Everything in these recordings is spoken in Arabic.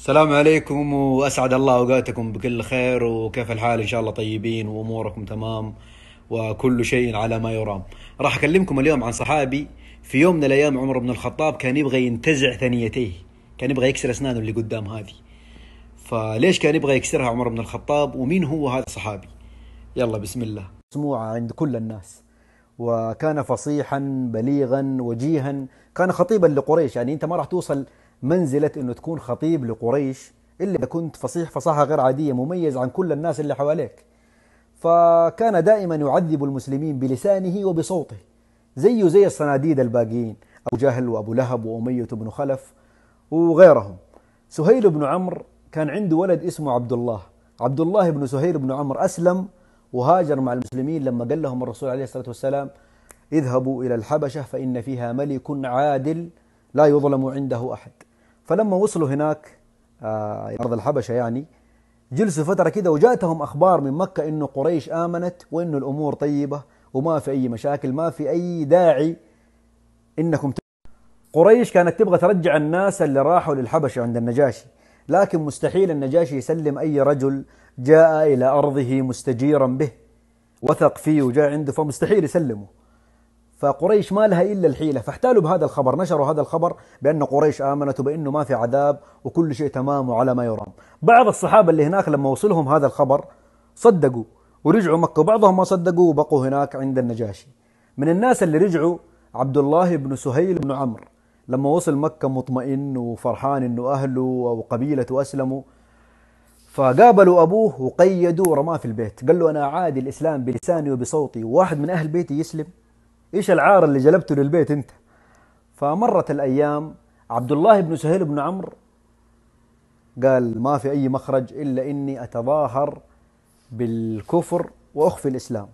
السلام عليكم واسعد الله اوقاتكم بكل خير وكيف الحال ان شاء الله طيبين واموركم تمام وكل شيء على ما يرام. راح اكلمكم اليوم عن صحابي في يوم من الايام عمر بن الخطاب كان يبغى ينتزع ثنيتيه، كان يبغى يكسر اسنانه اللي قدام هذه. فليش كان يبغى يكسرها عمر بن الخطاب ومين هو هذا الصحابي؟ يلا بسم الله. مسموعه عند كل الناس. وكان فصيحا بليغا وجيها، كان خطيبا لقريش يعني انت ما راح توصل منزلة أنه تكون خطيب لقريش إذا كنت فصيح فصاحة غير عادية مميز عن كل الناس اللي حواليك فكان دائما يعذب المسلمين بلسانه وبصوته زيه زي الصناديد الباقيين أبو جهل وأبو لهب وأمية بن خلف وغيرهم سهيل بن عمرو كان عنده ولد اسمه عبد الله عبد الله بن سهيل بن عمرو أسلم وهاجر مع المسلمين لما قال لهم الرسول عليه الصلاة والسلام اذهبوا إلى الحبشة فإن فيها ملك عادل لا يظلم عنده أحد فلما وصلوا هناك آه، أرض الحبشة يعني جلسوا فترة كده وجاتهم أخبار من مكة إنه قريش آمنت وإنه الأمور طيبة وما في أي مشاكل ما في أي داعي إنكم قريش كانت تبغى ترجع الناس اللي راحوا للحبشة عند النجاشي لكن مستحيل النجاشي يسلم أي رجل جاء إلى أرضه مستجيرا به وثق فيه وجاء عنده فمستحيل يسلمه فقريش ما لها إلا الحيلة فاحتالوا بهذا الخبر نشروا هذا الخبر بأن قريش آمنت وبأنه ما في عذاب وكل شيء تمام وعلى ما يرام بعض الصحابة اللي هناك لما وصلهم هذا الخبر صدقوا ورجعوا مكة وبعضهم ما صدقوا وبقوا هناك عند النجاشي من الناس اللي رجعوا عبد الله بن سهيل بن عمرو لما وصل مكة مطمئن وفرحان انه اهله وقبيلته اسلموا فقابلوا ابوه وقيدوا ورماه في البيت قال له انا عادي الاسلام بلساني وبصوتي وواحد من اهل بيتي يسلم ايش العار اللي جلبته للبيت انت فمرت الايام عبد الله بن سهيل بن عمرو قال ما في اي مخرج الا اني اتظاهر بالكفر واخفي الاسلام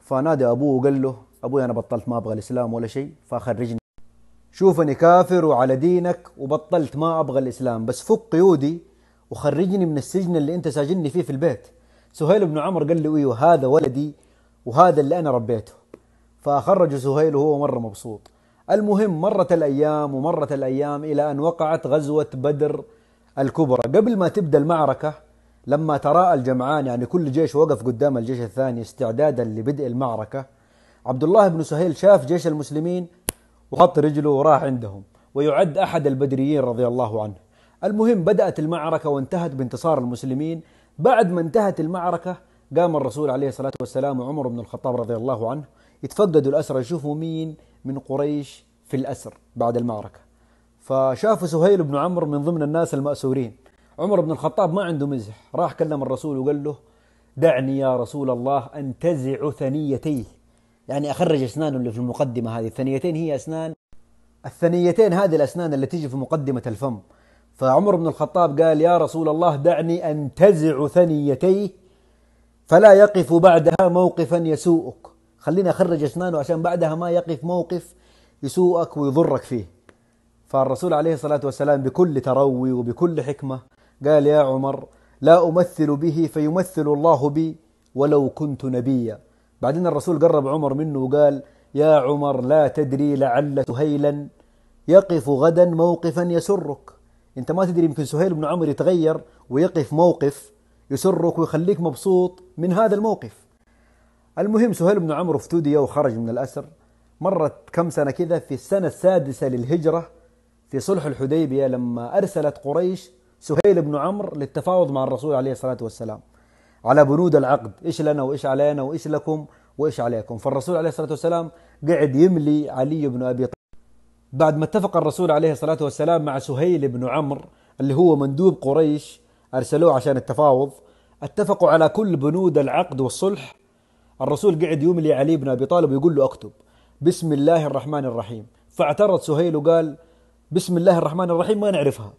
فنادى ابوه وقال له ابوي انا بطلت ما ابغى الاسلام ولا شيء فخرجني شوفني كافر وعلى دينك وبطلت ما ابغى الاسلام بس فك قيودي وخرجني من السجن اللي انت ساجني فيه في البيت سهيل بن عمر قال له ايوه هذا ولدي وهذا اللي انا ربيته فخرج سهيل وهو مرة مبسوط المهم مرت الأيام ومرت الأيام إلى أن وقعت غزوة بدر الكبرى قبل ما تبدأ المعركة لما تراءى الجمعان يعني كل جيش وقف قدام الجيش الثاني استعدادا لبدء المعركة عبد الله بن سهيل شاف جيش المسلمين وحط رجله وراح عندهم ويعد أحد البدريين رضي الله عنه المهم بدأت المعركة وانتهت بانتصار المسلمين بعد ما انتهت المعركة قام الرسول عليه الصلاة والسلام وعمر بن الخطاب رضي الله عنه يتفقدوا الأسرى يشوفوا مين من قريش في الأسر بعد المعركة فشافوا سهيل بن عمرو من ضمن الناس المأسورين عمر بن الخطاب ما عنده مزح راح كلم الرسول وقال له دعني يا رسول الله أنتزع ثنيتيه يعني أخرج أسنانه اللي في المقدمة هذه الثنيتين هي أسنان الثنيتين هذه الأسنان اللي تجي في مقدمة الفم فعمر بن الخطاب قال يا رسول الله دعني أنتزع ثنيتيه فلا يقف بعدها موقفا يسوءك خليني اخرج اسنانه عشان بعدها ما يقف موقف يسوءك ويضرك فيه فالرسول عليه الصلاه والسلام بكل تروي وبكل حكمه قال يا عمر لا امثل به فيمثل الله بي ولو كنت نبيا بعدين الرسول قرب عمر منه وقال يا عمر لا تدري لعل سهيلا يقف غدا موقفا يسرك انت ما تدري يمكن سهيل بن عمر يتغير ويقف موقف يسرك ويخليك مبسوط من هذا الموقف المهم سهيل بن عمرو افتدي وخرج من الأسر مرت كم سنة كذا في السنة السادسة للهجرة في صلح الحديبية لما أرسلت قريش سهيل بن عمرو للتفاوض مع الرسول عليه الصلاة والسلام على بنود العقد إيش لنا وإيش علينا وإيش لكم وإيش عليكم فالرسول عليه الصلاة والسلام قعد يملي علي بن أبي طالب بعد ما اتفق الرسول عليه الصلاة والسلام مع سهيل بن عمرو اللي هو مندوب قريش أرسلوه عشان التفاوض اتفقوا على كل بنود العقد والصلح الرسول قعد يملي علي بن أبي طالب ويقول له أكتب بسم الله الرحمن الرحيم فاعترض سهيل وقال بسم الله الرحمن الرحيم ما نعرفها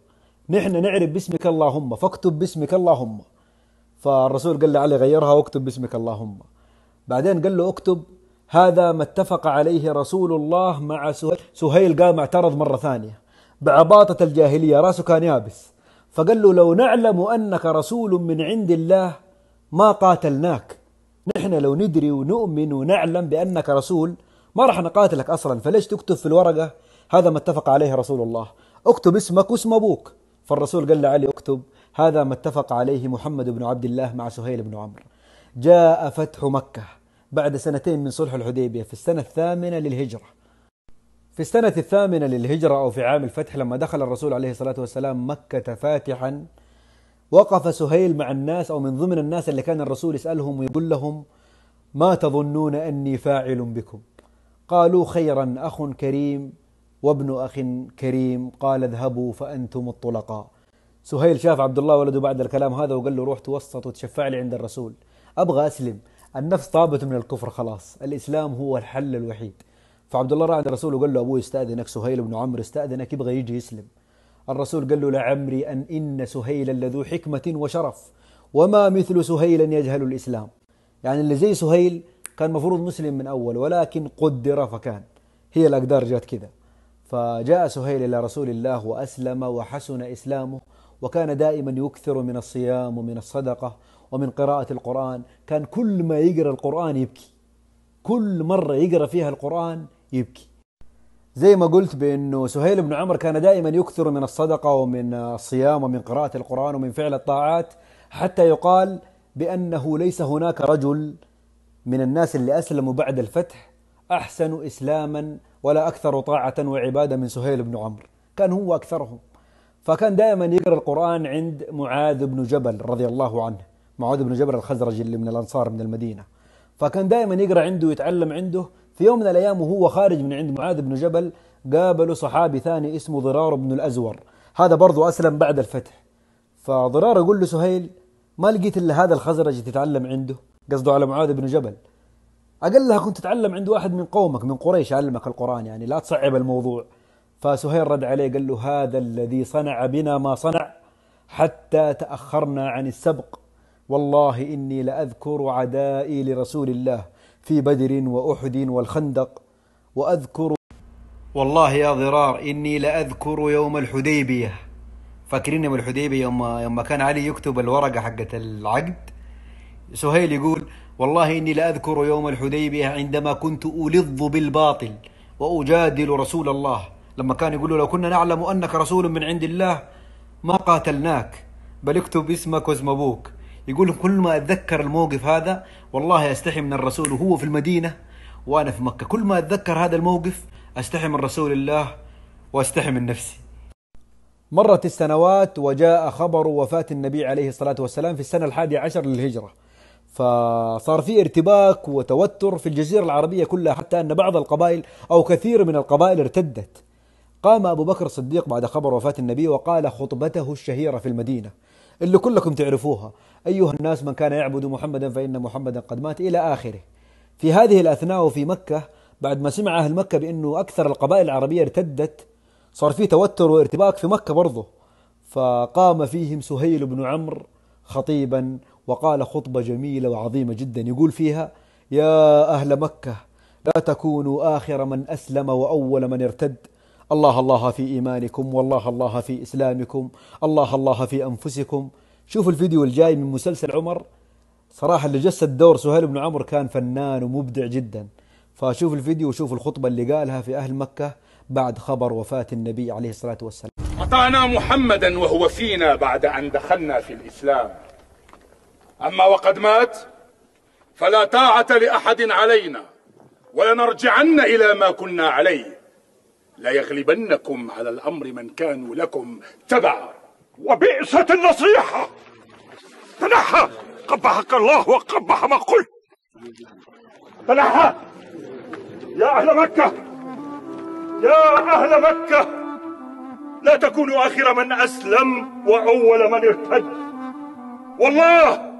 نحن نعرف باسمك اللهم فاكتب باسمك اللهم فالرسول قال له علي غيرها واكتب باسمك اللهم بعدين قال له اكتب هذا ما اتفق عليه رسول الله مع سهيل سهيل قام اعترض مرة ثانية بعباطة الجاهلية راسه كان يابس فقال له لو نعلم أنك رسول من عند الله ما قاتلناك نحن لو ندري ونؤمن ونعلم بأنك رسول ما راح نقاتلك أصلا فليش تكتب في الورقة هذا ما اتفق عليه رسول الله اكتب اسمك واسم أبوك فالرسول قال لعلي اكتب هذا ما اتفق عليه محمد بن عبد الله مع سهيل بن عمرو جاء فتح مكة بعد سنتين من صلح الحديبية في السنة الثامنة للهجرة في السنة الثامنة للهجرة أو في عام الفتح لما دخل الرسول عليه الصلاة والسلام مكة فاتحا وقف سهيل مع الناس أو من ضمن الناس اللي كان الرسول يسألهم ويقول لهم ما تظنون أني فاعل بكم قالوا خيرا أخ كريم وابن أخ كريم قال اذهبوا فأنتم الطلقاء سهيل شاف عبد الله ولده بعد الكلام هذا وقال له روح توسط وتشفع لي عند الرسول أبغى أسلم النفس طابت من الكفر خلاص الإسلام هو الحل الوحيد فعبد الله راح عند الرسول وقال له أبوي استأذنك سهيل بن عمرو استأذنك يبغى يجي يسلم الرسول قال له لعمري أن إن سهيلا لذو حكمة وشرف وما مثل سهيلا يجهل الإسلام يعني اللي زي سهيل كان مفروض مسلم من أول ولكن قدر فكان هي الأقدار جات كذا فجاء سهيل إلى رسول الله وأسلم وحسن إسلامه وكان دائما يكثر من الصيام ومن الصدقة ومن قراءة القرآن كان كل ما يقرأ القرآن يبكي كل مرة يقرأ فيها القرآن يبكي زي ما قلت بانه سهيل بن عمر كان دائما يكثر من الصدقه ومن الصيام ومن قراءه القران ومن فعل الطاعات حتى يقال بانه ليس هناك رجل من الناس اللي اسلموا بعد الفتح احسن اسلاما ولا اكثر طاعه وعباده من سهيل بن عمر كان هو اكثرهم فكان دائما يقرا القران عند معاذ بن جبل رضي الله عنه معاذ بن جبل الخزرجي اللي من الانصار من المدينه فكان دائما يقرا عنده ويتعلم عنده في يوم من الأيام وهو خارج من عند معاذ بن جبل قابله صحابي ثاني اسمه ضرار بن الأزور هذا برضو أسلم بعد الفتح فضرار يقول له سهيل ما لقيت إلا هذا الخزرج تتعلم عنده قصده على معاذ بن جبل أقلها كنت تتعلم عند واحد من قومك من قريش علمك القرآن يعني لا تصعب الموضوع فسهيل رد عليه قال له هذا الذي صنع بنا ما صنع حتى تأخرنا عن السبق والله إني لأذكر عدائي لرسول الله في بدر وأحد والخندق وأذكر والله يا ضرار إني لأذكر يوم الحديبية فاكرين يوم الحديبية يوم يوم كان علي يكتب الورقة حقت العقد سهيل يقول والله إني لأذكر يوم الحديبية عندما كنت ألظ بالباطل وأجادل رسول الله لما كان يقول لو كنا نعلم أنك رسول من عند الله ما قاتلناك بل اكتب اسمك واسم أبوك يقول كل ما اتذكر الموقف هذا والله استحي من الرسول وهو في المدينه وانا في مكه كل ما اتذكر هذا الموقف استحي من رسول الله واستحي من نفسي مرت السنوات وجاء خبر وفاة النبي عليه الصلاة والسلام في السنة الحادية عشر للهجرة فصار في ارتباك وتوتر في الجزيرة العربية كلها حتى أن بعض القبائل أو كثير من القبائل ارتدت قام أبو بكر الصديق بعد خبر وفاة النبي وقال خطبته الشهيرة في المدينة اللي كلكم تعرفوها أيها الناس من كان يعبد محمدا فإن محمدا قد مات إلى آخره في هذه الأثناء وفي مكة بعد ما سمع أهل مكة بأنه أكثر القبائل العربية ارتدت صار في توتر وارتباك في مكة برضه فقام فيهم سهيل بن عمرو خطيبا وقال خطبة جميلة وعظيمة جدا يقول فيها يا أهل مكة لا تكونوا آخر من أسلم وأول من ارتد الله الله في إيمانكم والله الله في إسلامكم الله الله في أنفسكم شوفوا الفيديو الجاي من مسلسل عمر صراحة اللي جسد دور سهيل بن عمر كان فنان ومبدع جدا فشوف الفيديو وشوف الخطبة اللي قالها في أهل مكة بعد خبر وفاة النبي عليه الصلاة والسلام أطعنا محمدا وهو فينا بعد أن دخلنا في الإسلام أما وقد مات فلا طاعة لأحد علينا ولنرجعن إلى ما كنا عليه لا يغلبنكم على الأمر من كانوا لكم تبعا وبئست النصيحة تنحى قبحك الله وقبح ما قلت تنحى يا أهل مكة يا أهل مكة لا تكونوا آخر من أسلم وأول من ارتد والله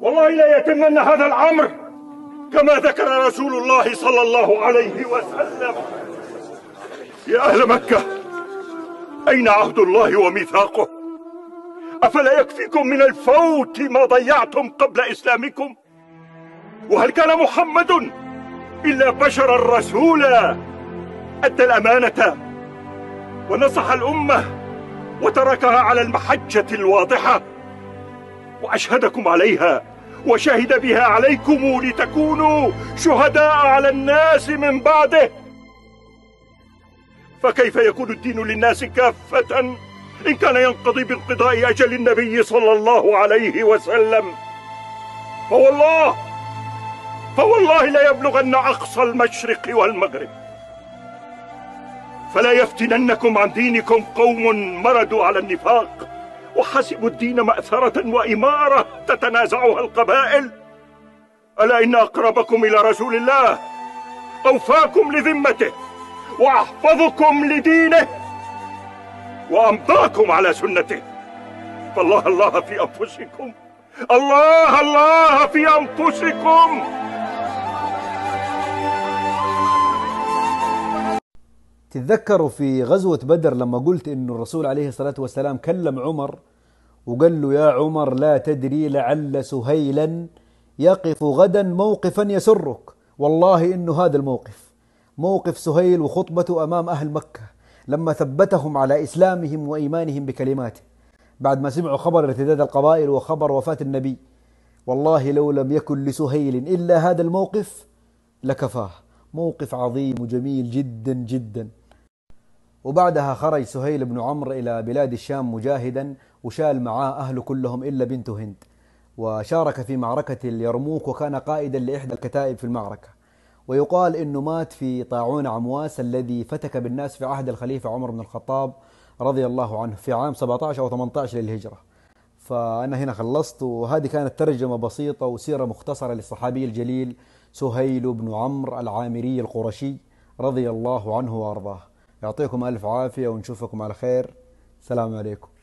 والله لا يتمن هذا الأمر كما ذكر رسول الله صلى الله عليه وسلم يا أهل مكة أين عهد الله وميثاقه أفلا يكفيكم من الفوت ما ضيعتم قبل إسلامكم وهل كان محمد إلا بشرا رسولا أدى الأمانة ونصح الأمة وتركها على المحجة الواضحة وأشهدكم عليها وشهد بها عليكم لتكونوا شهداء على الناس من بعده فكيف يكون الدين للناس كافة إن كان ينقضي بانقضاء أجل النبي صلى الله عليه وسلم فوالله فوالله ليبلغن أقصى المشرق والمغرب فلا يفتننكم عن دينكم قوم مردوا على النفاق وحسبوا الدين مأثرة وإمارة تتنازعها القبائل ألا إن أقربكم إلى رسول الله أوفاكم لذمته وأحفظكم لدينه وأمضاكم على سنته فالله الله في أنفسكم الله الله في أنفسكم تتذكروا في غزوة بدر لما قلت إنه الرسول عليه الصلاة والسلام كلم عمر وقال له يا عمر لا تدري لعل سهيلا يقف غدا موقفا يسرك والله إنه هذا الموقف موقف سهيل وخطبته أمام أهل مكة لما ثبتهم على إسلامهم وإيمانهم بكلماته بعد ما سمعوا خبر ارتداد القبائل وخبر وفاة النبي والله لو لم يكن لسهيل إلا هذا الموقف لكفاه موقف عظيم وجميل جدا جدا وبعدها خرج سهيل بن عمرو إلى بلاد الشام مجاهدا وشال معاه أهله كلهم إلا بنت هند وشارك في معركة اليرموك وكان قائدا لإحدى الكتائب في المعركة ويقال أنه مات في طاعون عمواس الذي فتك بالناس في عهد الخليفة عمر بن الخطاب رضي الله عنه في عام 17 أو 18 للهجرة فأنا هنا خلصت وهذه كانت ترجمة بسيطة وسيرة مختصرة للصحابي الجليل سهيل بن عمرو العامري القرشي رضي الله عنه وأرضاه يعطيكم ألف عافية ونشوفكم على خير السلام عليكم